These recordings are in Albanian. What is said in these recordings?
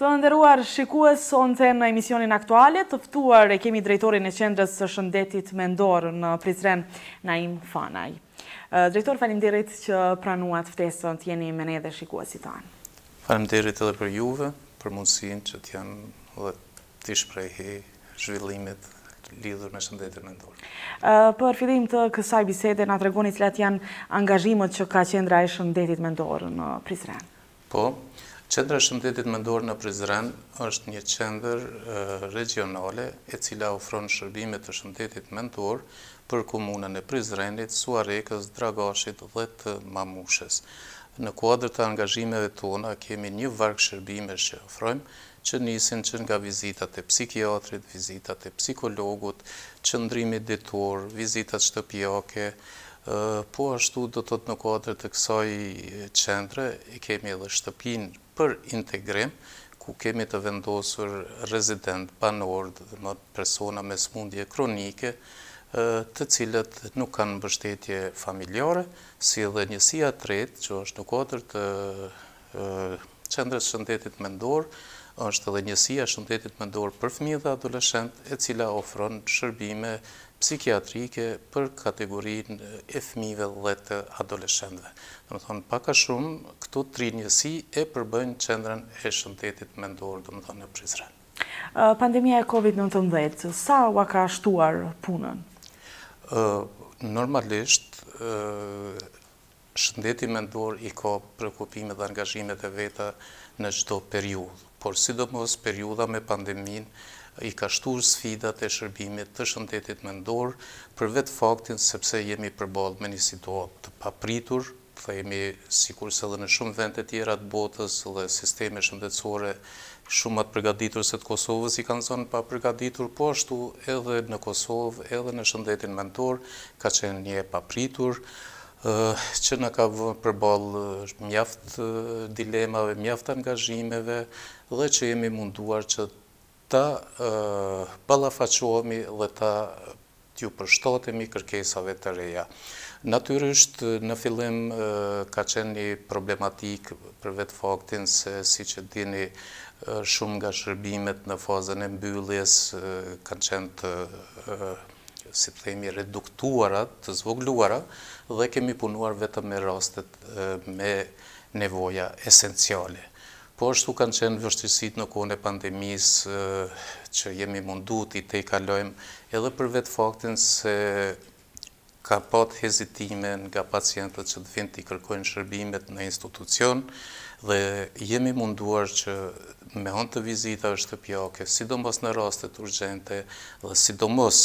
Të ndëruar shikues sonte në emisionin aktualit, tëftuar e kemi drejtorin e qendrës së shëndetit mendor në Prizren, Naim Fanaj. Drejtor, falim dirit që pranuat ftesën të jeni me ne dhe shikuesit tanë. Falim dirit edhe për juve, për mundësin që t'janë dhe t'i shprejhi zhvillimit lidhur me shëndetit mendor. Për fillim të kësaj bisede, nga tregoni cilat janë angazhimet që ka qendra e shëndetit mendor në Prizren. Po, Qendra Shëndetit Mendor në Prizren është një qendër regionale e cila ofron shërbime të shëndetit mentor për komunën e Prizrenit, Suarekës, Dragashit dhe të Mamushës. Në kuadrë të angazhimeve tona, kemi një varkë shërbime që ofrojmë, që nisin që nga vizitat e psikiatrit, vizitat e psikologut, qëndrimit ditor, vizitat vizitat shtëpjake, Po ashtu do të të në kodrë të kësaj i kemi edhe shtëpin për integrim, ku kemi të vendosur rezident, banord, dhe më persona me smundje kronike, të cilët nuk kanë mbështetje familjare, si edhe njësia tretë, që është në kodrë të qendrës shëndetit mëndor, është edhe njësia shëndetit mëndor për fëmijë dhe adoleshentë, e cila ofron shërbime, psikiatrike për kategorin e thmive dhe të adoleshendve. Dhe më thonë, paka shumë, këtu tri njësi e përbëjnë qendrën e shëndetit mendorë, dhe më thonë, në Prizren. Pandemija e COVID-19, sa u ka ashtuar punën? Normalisht, shëndetit mendorë i ka prekupime dhe angazhimet e veta në gjdo periud, por sidomos periuda me pandeminë, i ka shtur sfidat e shërbimit të shëndetit mendor për vetë faktin sepse jemi përbalë me një situatë të papritur, thejemi si kur se dhe në shumë vendet tjera të botës dhe sisteme shëndetsore shumë atë përgaditur se të Kosovës i kanë zonë pa përgaditur, po ashtu edhe në Kosovë, edhe në shëndetin mendor, ka qenë një papritur, që në ka përbalë mjaft dilemave, mjaft angazhimeve, dhe që jemi munduar që të ta palafaqohemi dhe ta t'ju përshtotemi kërkesave të reja. Natyrisht, në fillim ka qenë një problematik për vetë faktin se si që dini shumë nga shërbimet në fazën e mbylljes kanë qenë të si të themi reduktuara, të zvogluara dhe kemi punuar vetëm me rastet me nevoja esenciale. Po është kanë qenë vështërisit në kone pandemis që jemi mundu të i te i kalojmë edhe për vetë faktin se ka pat hezitime nga pacientët që të vind të i kërkojnë shërbimet në institucion dhe jemi munduar që me hëndë të vizita është të pjake, sidomos në rastet urgjente dhe sidomos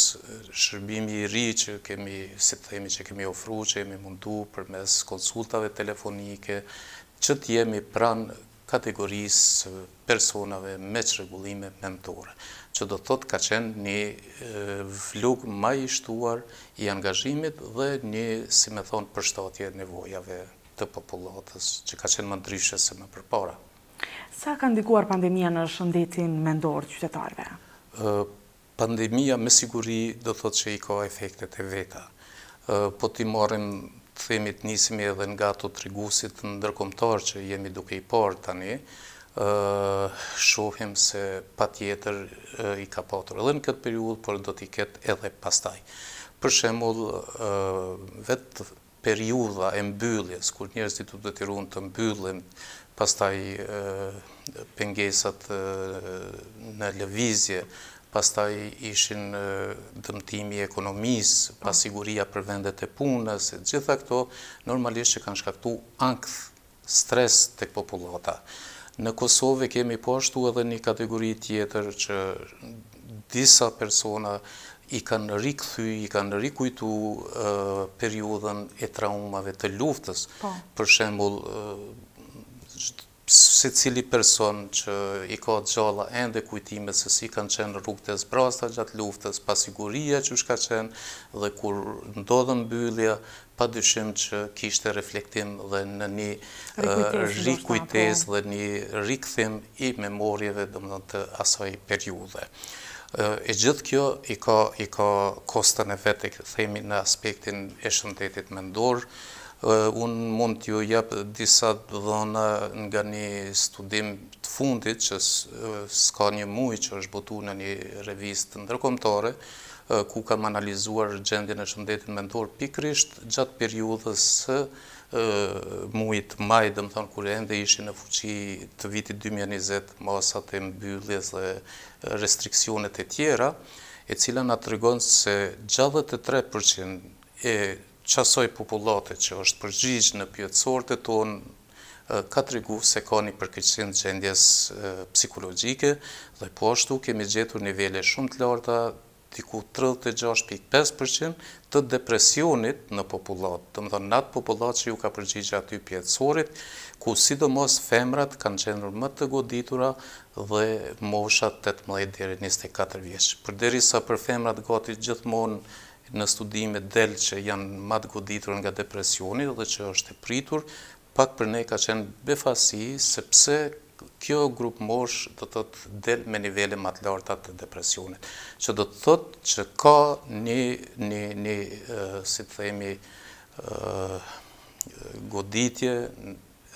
shërbimi i ri që kemi, si të themi që kemi ofru, që jemi mundu për mes konsultave telefonike, që të jemi pran kategorisë personave me qërgullime mentore, që do të thotë ka qenë një vlug ma i shtuar i angazhimit dhe një, si me thonë, përshtatje nevojave të populatës, që ka qenë më ndryshës se më përpara. Sa ka ndikuar pandemija në shëndetin mendor të qytetarve? Pandemija, me siguri, do të thotë që i ka efektet e veta. Po të i marim të themi të njësimi edhe nga të të në ndërkomtar që jemi duke i parë tani, shohim se pa tjetër i ka patur edhe në këtë periud, por do t'i ketë edhe pastaj. Për shemull, vetë periuda e mbylljes, kur njerëzit të të të të runë të mbyllim, pastaj pengesat në levizje, pas taj ishin dëmtimi ekonomisë, po. pasiguria për vendet e punës, gjitha këto, normalisht që kanë shkaktu ankth, stres të këpopullata. Në Kosovë kemi po ashtu edhe një kategori tjetër që disa persona i kanë rikëthy, i kanë rikujtu periodën e traumave të luftës, po. për shembul se cili person që i ka gjalla ende kujtime se si kanë qenë rrugët e zbrasta gjatë luftës, pasiguria që shka qenë dhe kur ndodhën byllja, pa dyshim që kishte reflektim dhe në një rikujtes dhe një rikëthim i memorjeve dëmënë të asaj periude. E gjithë kjo i ka kostën e vetë, themi në aspektin e shëndetit mendorë, Eh, unë mund t'ju jep disa dhona nga një studim të fundit që eh, s'ka një muj që është botu në një revist të ndërkomtare, eh, ku kam analizuar gjendje në shëndetin mentor pikrisht gjatë periudës mujt maj, dhe më thonë, kur e ndë ishi në fuqi të vitit 2020, masat e mbyllis dhe restriksionet e tjera, e cila nga të rëgonë se 63% e qasoj popullatit që është përgjigjë në pjëtësorët e tonë, ka të regu se ka një në gjendjes psikologjike dhe po ashtu kemi gjetur nivele shumë të larta, diku 36.5% të depresionit në popullat, të më dhënë natë popullat që ju ka përgjigjë aty pjëtësorit, ku sidomos femrat kanë qenër më të goditura dhe moshat 18-24 vjeqë. Përderi sa për femrat gati gjithmonë, në studime del që janë matë goditur nga depresioni dhe që është e pritur, pak për ne ka qenë befasi sepse kjo grupë mosh dhe të të del me nivele matë lartat të depresionit. Që dhe të thot që ka një, një, një, si të themi, goditje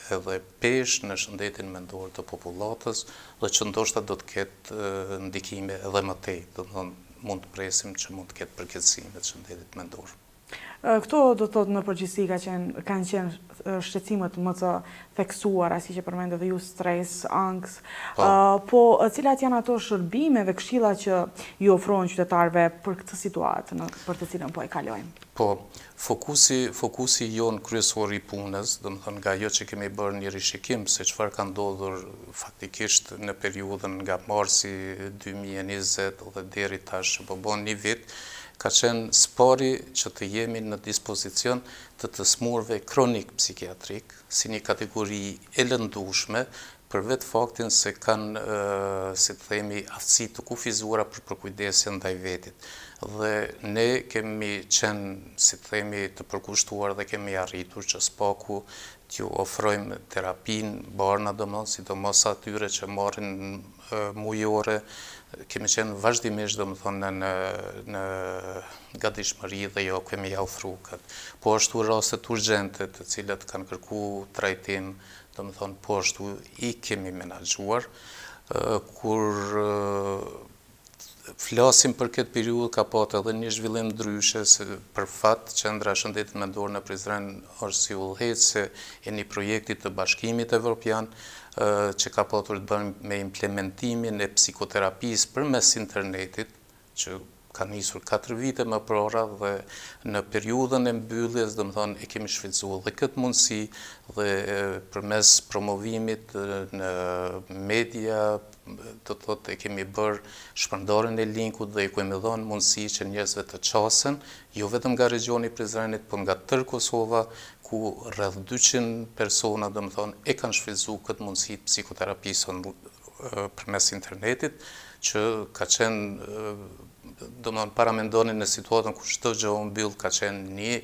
edhe pesh në shëndetin mendor të populatës dhe që ndoshta do të ketë ndikime edhe më thonë mund të presim që mund të ketë përkjetësime të shëndetit mendorë. Këto do të thotë në përgjithsi ka qenë, kanë qenë më të theksuar, asi që përmendë dhe ju stres, angst, po, po cilat janë ato shërbime dhe këshila që ju ofronë qytetarve për këtë situatë në, për të cilën po e kalojmë? Po, fokusi, fokusi jo në i punës, dhe më thënë nga jo që kemi bërë një rishikim se qëfar ka ndodhur faktikisht në periudën nga marsi 2020 dhe deri tash, po bon një vitë, ka qenë spori që të jemi në dispozicion të të smurve kronik psikiatrik, si një kategori e lëndushme, për vetë faktin se kanë, si të themi, aftësi të kufizuara për përkujdesin dhe i vetit. Dhe ne kemi qenë, si të themi, të përkushtuar dhe kemi arritur që spaku t'ju ofrojmë terapin, barna do mëllë, si do mos atyre që marrin mujore, kemi qenë vazhdimisht do më thonë në, në gadishmëri dhe jo kemi ja ofru këtë. Po ashtu rastet urgjente të cilat kanë kërku trajtim, të më thonë, po është i kemi menagjuar, kur flasim për këtë periud, ka patë edhe një zhvillim dryshe, se për fatë që ndra shëndetit me ndorë në Prizren është si ullhet, se e një projekti të bashkimit evropian, që ka patër të bërë me implementimin e psikoterapisë për mes internetit, që ka njësur 4 vite më prora dhe në periudën e mbyllis, dhe më thonë, e kemi shfitzua dhe këtë mundësi dhe për mes promovimit në media, të thotë, e kemi bërë shpëndarën e linkut dhe i kujme dhonë mundësi që njësve të qasën, jo vetëm nga regioni Prizrenit, për nga tërë Kosova, ku rrëdh 200 persona, dhe më thonë, e kanë shfitzua këtë mundësi të psikoterapisën për mes internetit, që ka qenë do më para me në situatën ku shtë gjë unë bilë ka qenë një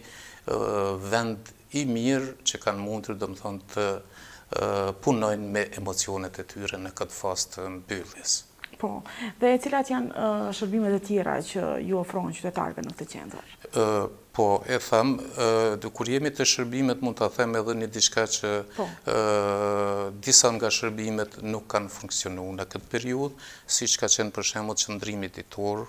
vend i mirë që kanë mundër do më thonë të punojnë me emocionet e tyre në këtë fast të mbyllis. Po, dhe cilat janë shërbimet e tjera që ju ofronë qytetarve në këtë qendër? Po, e thëmë, dhe kur jemi të shërbimet, mund të them edhe një diçka që po. disa nga shërbimet nuk kanë funksionu në këtë periud, si që ka qenë përshemot qëndrimit i torë,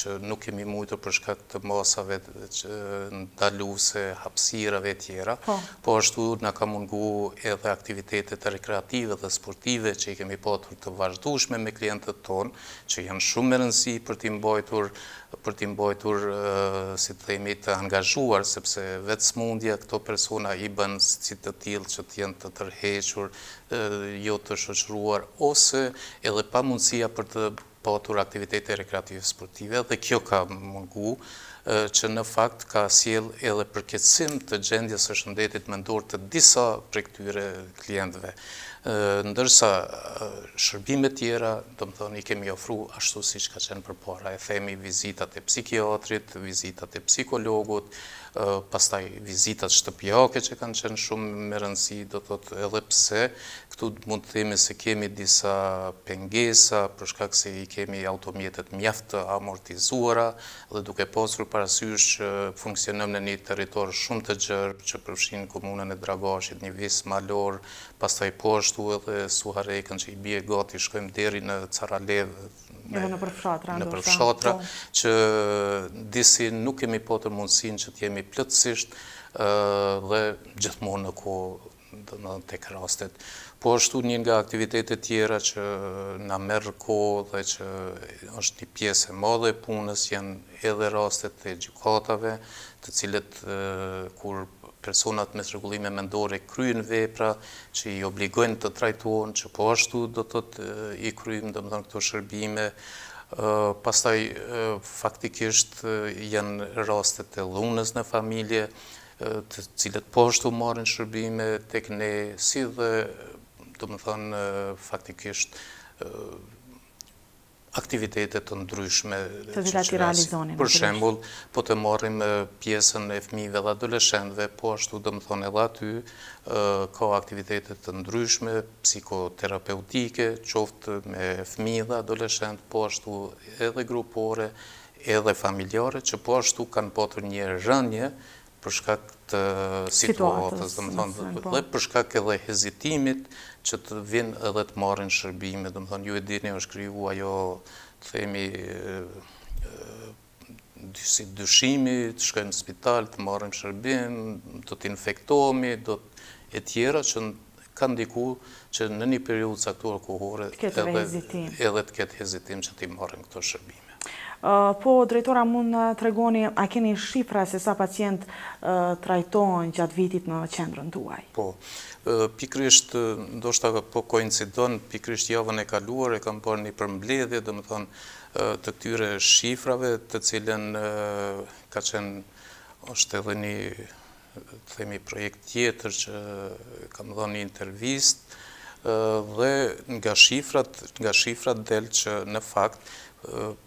që nuk kemi mujtër për shkak të masave që ndaluse, hapsirave tjera, po, po ashtu nga ka mungu edhe aktivitetet rekreative dhe sportive që i kemi patur të vazhdushme me klientët tonë, që janë shumë me rëndësi për t'i mbojtur për t'i mbojtur, si të themi, të angazhuar, sepse vetë smundja këto persona i bënë si të tilë që t'jenë të tërhequr, jo të shëqruar, ose edhe pa mundësia për të patur po aktivitete rekreative sportive dhe kjo ka mëngu që në fakt ka siel edhe përketsim të gjendjes e shëndetit mendor të disa për këtyre klientve. Ndërsa shërbime tjera, të më thonë, i kemi ofru ashtu si që ka qenë për para, e themi vizitat e psikiatrit, vizitat e psikologut, pastaj vizitat shtëpjake që kanë qenë shumë më rëndësi, do të të edhe pse, këtu mund të themi se kemi disa pengesa, përshkak se i kemi automjetet mjaftë amortizuara, dhe duke posur parasysh që funksionëm në një teritor shumë të gjërë, që përshinë komunën e Dragashit, një visë malor, pastaj poshtu edhe suharekën që i bje gati, shkojmë deri në Caralevë, në përfshatra, po. që disi nuk kemi potër mundësin që t'jemi kemi plëtsisht dhe gjithmonë në ko në tek rastet. Po është një nga aktivitetet tjera që në merë ko dhe që është një piesë e madhe e punës, janë edhe rastet e gjukatave të cilet kur personat me sregullime mendore kryin vepra që i obligojnë të trajtuon që po ashtu do të i kryim dhe më dhënë këto shërbime pastaj faktikisht janë rastet e lunës në familje, të cilët poshtu marrin shërbime tek ne, si dhe, të më thënë, faktikisht, aktivitetet të ndryshme të dhe të realizonin. Për shembul, po të morim pjesën e fmive dhe adoleshendve, po ashtu dëmë thonë edhe aty, ka aktivitetet të ndryshme, psikoterapeutike, qoftë me fmive dhe adoleshend, po ashtu edhe grupore, edhe familjare, që po ashtu kanë potër një rënje, përshka këtë situatës, dhe më thonë, dhe përshka po. këdhe hezitimit që të vinë edhe të marrin shërbime, dhe më thonë, ju e dirni o kryu ajo, të themi, si dyshimi, të shkojmë spital, të marrin shërbim, të t'infektomi, do të e tjera që ka ndiku që në një periud saktuar kohore edhe të ketë hezitim që t'i marrin këto shërbime. Eh, po, drejtora, mund të regoni, a keni shifra se sa pacient eh, trajton gjatë vitit në qendrën tuaj? Po, eh, pikrisht, ndoshta po koincidon, pikrisht javën e kaluar, e kam por një përmbledhje, dhe më thonë, të këtyre shifrave të cilën ka qenë është edhe një të themi projekt tjetër që kam dhe një intervist dhe nga shifrat nga shifrat del që në fakt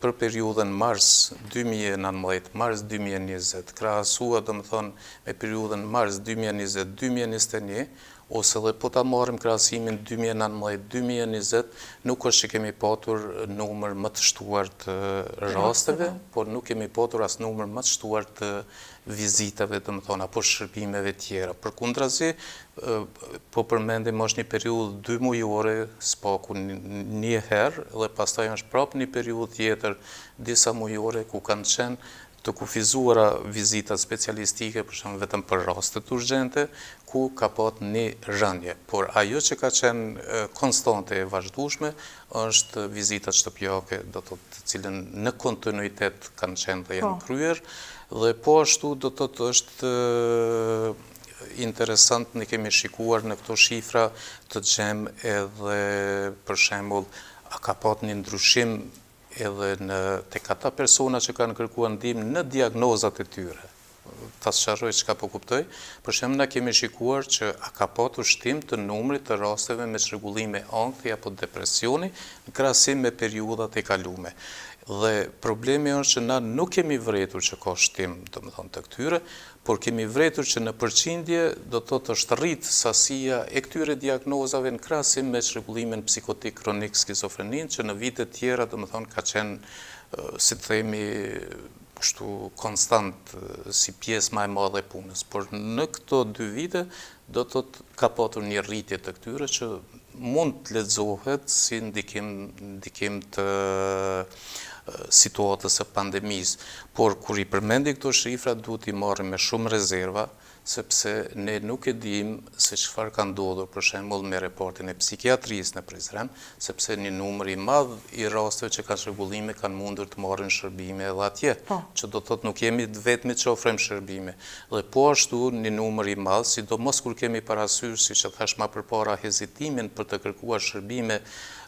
për periudhen mars 2019, mars 2020, krahësua dhe më thonë me periudhen mars 2020, 2021, ose dhe po ta marim krahësimin 2019, 2020, nuk është që kemi patur numër më të shtuar të rasteve, por nuk kemi patur asë numër më të shtuar të rasteve, vizitave, dhe më thonë, apo shërbimeve tjera. Për kundra zi, po përmendim, është një periud dy mujore, spaku një herë, dhe pas taj është prapë një periud tjetër, disa mujore ku kanë qenë, të kufizuara vizitat specialistike, përshëmë vetëm për rastet urgjente, ku ka pot një rëndje. Por ajo që ka qenë konstante e vazhdushme, është vizitat shtëpjake, do të cilën në kontinuitet kanë qenë dhe janë po. kryer dhe po ashtu do të të është interesant në kemi shikuar në këto shifra të gjem edhe për shembol a ka pat një ndryshim edhe në të kata persona që kanë kërkuar ndim në diagnozat e tyre. Ta së qarroj që ka po kuptoj, për shembol kemi shikuar që a ka pat ushtim të numri të rasteve me shregullime angthi apo depresioni në krasim me periudat e kalume dhe problemi është që na nuk kemi vretur që ka shtim të më thonë të këtyre, por kemi vretur që në përqindje do të të është rritë sasia e këtyre diagnozave në krasim me shregullimin psikotik kronik skizofrenin që në vite tjera të më thonë ka qenë si të themi kështu konstant si pjesë maj ma dhe punës, por në këto dy vite do të të ka patur një rritje të këtyre që mund të ledzohet si ndikim të situatës e pandemisë, por kur i përmendi këto shifra, duhet i marrë me shumë rezerva, sepse ne nuk e dim se qëfar ka ndodhur për shemull me reportin e psikiatris në Prizren, sepse një numër i madh i rastëve që kanë shërgullime kanë mundur të marrën shërbime edhe atje, po. që do tëtë thotë nuk jemi vetëmi që ofrem shërbime. Dhe po ashtu një numër i madh, si do mos kur kemi parasyrë, si që thashma për para hezitimin për të kërkua shërbime,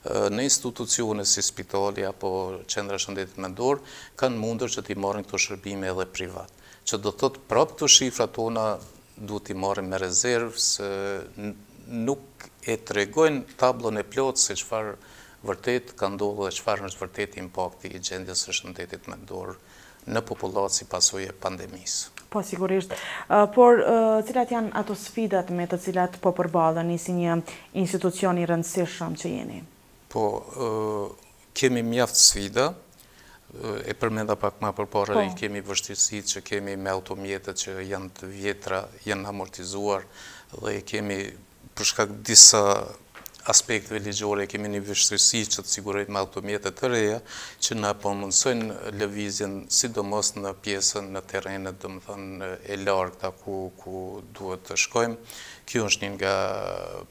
në institucione si spitali apo qendra shëndetit me kanë mundër që t'i marrën këto shërbime edhe privat. Që do tëtë prapë të shifra tona du t'i marrën me rezervë, se nuk e tregojnë tablon e plotë se qëfar vërtet ka ndohë dhe qëfar në vërtet impakti i gjendjes e shëndetit me në populaci pasoj pandemisë. Po, sigurisht. Por, cilat janë ato sfidat me të cilat po përbalën i si një institucioni rëndësishëm që jeni? Po, kemi mjaftë sfida, e përmenda pak ma përpore, po. i kemi vështisi që kemi me automjetet që janë të vjetra, janë amortizuar dhe i kemi përshkak disa aspektve ligjore, kemi një vështërësi që të sigurojt me automjetet të reja, që në pëmënsojnë po lëvizjen sidomos në pjesën në terenet, dëmë thënë, e largë ta ku duhet të shkojmë. Kjo është një nga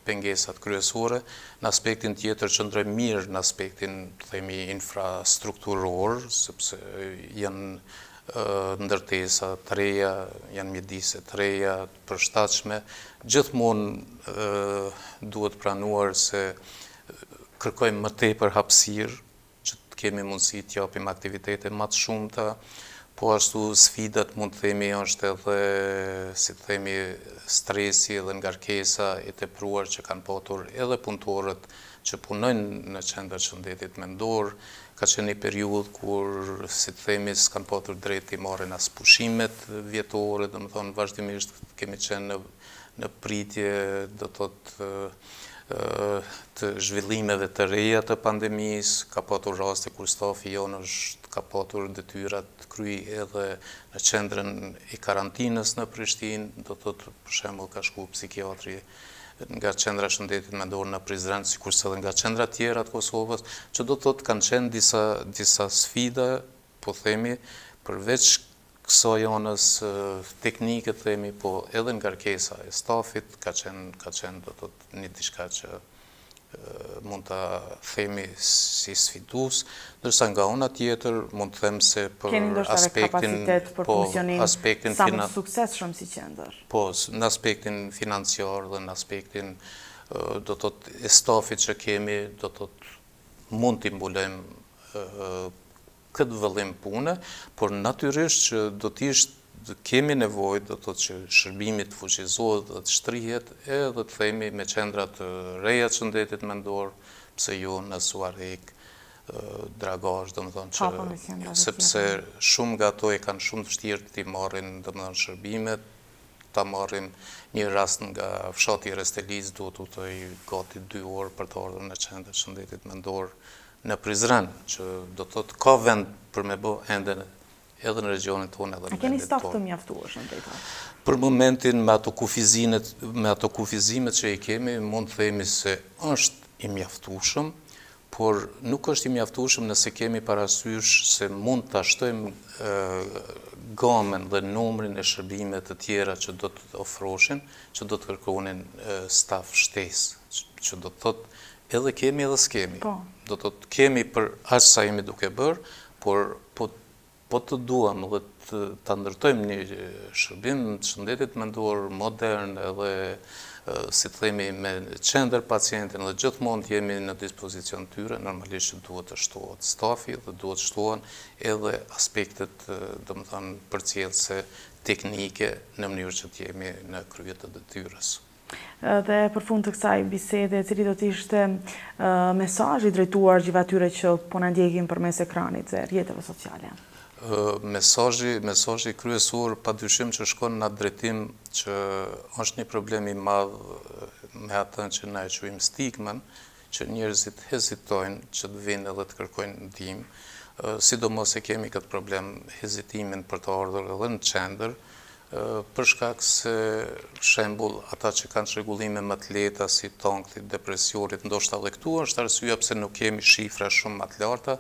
pengesat kryesore. Në aspektin tjetër që ndrej mirë në aspektin, të themi, infrastrukturorë, sëpse janë ndërtesa, të reja, janë mjedise të reja, të përshtachme, gjithmonë duhet pranuar se kërkojmë më te për hapsirë, që të kemi mundësi të japim aktivitete matë shumë të, Po ashtu sfidat mund të themi është edhe si të themi stresi dhe nga rkesa e të pruar që kanë potur edhe punëtorët që punojnë në qendër qëndetit me ndorë, ka që një periud kur si të themi s'kanë potur drejt i marrën as pushimet vjetore, dhe më thonë vazhdimisht kemi qenë në pritje, dhe të të të të zhvillimeve të reja të pandemis, ka patur raste kur stafi jonë është ka potur dëtyrat kry edhe në qendrën i karantinës në Prishtin, do të të përshemull ka shku psikiatri nga qendra shëndetit me dorë në Prizren, si kurse dhe nga qendra tjera të Kosovës, që do të të kanë qenë disa sfida, po themi, përveç kësa janës teknikët të emi, po edhe në karkesa e stafit, ka qenë do të një dishka që mund të themi si sfidus, nërsa nga ona tjetër mund të themë se për aspektin... Keni ndoshtare kapacitet për po, komisionin samë sukses shumë si qender? Po, në aspektin financiar dhe në aspektin do të e stafit që kemi, do të mund të imbulem këtë vëllim pune, por natyrisht që do t'isht kemi nevoj, do të që shërbimit fuqizohet dhe të shtrihet, e dhe të themi me qendrat të reja qëndetit ndetit me ndorë, pse ju jo në Suarik, Dragash, dhe më që sepse shumë nga to e kanë shumë të shtirë të ti marrin, dhe më shërbimet, ta marrin një rast nga fshati Restelis, do u të i gati dy orë për të ardhën në qendrat që ndetit me ndorë, në Prizren, që do të të ka vend për me bo ende edhe në regionin tonë, edhe në vendit tonë. A keni staf të mjaftu është në të i ta? Për momentin me ato kufizimet që i kemi, mund të themi se është i mjaftu shumë, por nuk është i mjaftu shumë nëse kemi parasysh se mund të ashtojmë gomen dhe numrin e shërbimet të tjera që do të ofroshin, që do të kërkonin staf shtesë, që do të thotë edhe kemi edhe s'kemi. Po. Do të kemi për ashtë sa jemi duke bërë, por po, po të duham dhe të të ndërtojmë një shërbim të shëndetit më nduar modern edhe si të themi me qender pacientin dhe gjithë mund jemi në dispozicion tyre, normalisht që duhet të shtuat stafi dhe duhet të shtuan edhe aspektet dhe më thanë për se teknike në mënyrë që të jemi në kryet të dëtyrës dhe për fund të kësaj bisede, cili do t'ishtë mesaj i drejtuar gjitha tyre që ponë ndjegim për mes ekranit dhe rjetëve sociale. Mesajji kryesur pa dyshim që shkon në atë drejtim që është një problemi madhë me atën që na e quim stigmen, që njerëzit hezitojnë që të vinë edhe të kërkojnë ndimë, sidomos e kemi këtë problem hezitimin për të ardhur edhe në qender, përshkak se shembul ata që kanë që regullime më të leta si tonkti, depresiorit, ndoshta dhe këtu, është arsua pëse nuk kemi shifra shumë më të larta,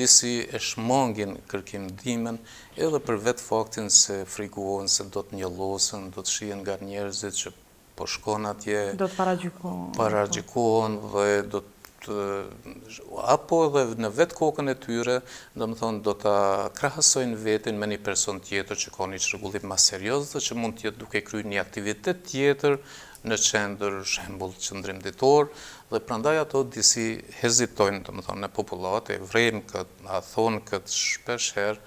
disi e shmangin kërkim dimen edhe për vetë faktin se frikuon se do të njëlosën, do të shien nga njerëzit që përshkon po atje, do të paragjikon dhe do të apo edhe në vetë kokën e tyre, dhe më thonë, do të krahësojnë vetin me një person tjetër që ka një qërgullim ma serios dhe që mund tjetë duke kry një aktivitet tjetër në qendër shembul qëndrim ditor, dhe prandaj ato disi hezitojnë, dhe më thonë, në populate, vrejmë këtë, a thonë këtë shpesh herë,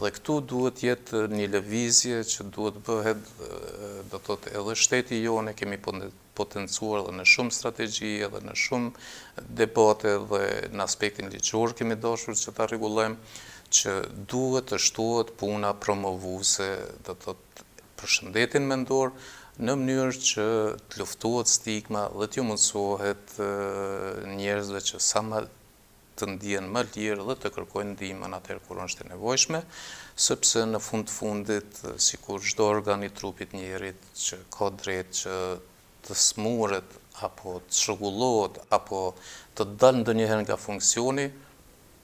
dhe këtu duhet jetë një levizje që duhet bëhet, dhe të të edhe shteti jo, ne kemi për po potencuar dhe në shumë strategi dhe në shumë debate dhe në aspektin liqorë kemi doshur që ta regulem që duhet të shtuat puna promovuse dhe të të përshëndetin me ndorë në mënyrë që të luftuat stigma dhe të ju mundësohet njerëzve që sa më të ndijen më lirë dhe të kërkojnë ndihme në atërë kur është të nevojshme, sëpse në fund fundit, si kur shdo organi trupit njerit që ka drejt që të smurët, apo të shëgullot, apo të dalë ndë njëherë nga funksioni,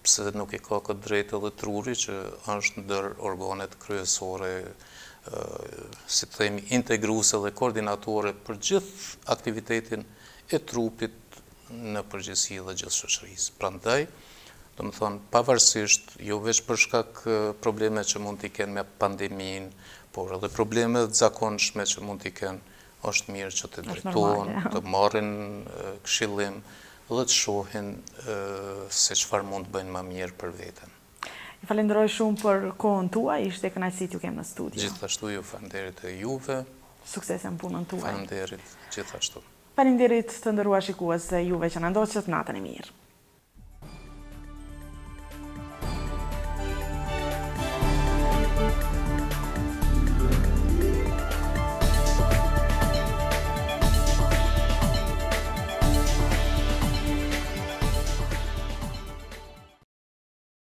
pëse nuk i ka këtë drejtë edhe truri që është ndër organet kryesore, si të themi, integruse dhe koordinatore për gjithë aktivitetin e trupit në përgjithësi dhe gjithë shëshërisë. Pra ndaj, të më thonë, pavarësisht, jo veç përshka kë probleme që mund t'i kenë me pandemin, por edhe probleme të zakonshme që mund t'i kenë është mirë që të drejtuon, të marrin këshillim dhe të shohin se qëfar mund të bëjnë ma mirë për vetën. I falenderoj shumë për kohën tua, ishte e kënajësi t'ju kemë në studio. Gjithashtu ju falenderit e juve. Sukses e më punën tua. Falenderit, gjithashtu. Falenderit të ndërrua shikuas juve që në ndoqët natën e mirë.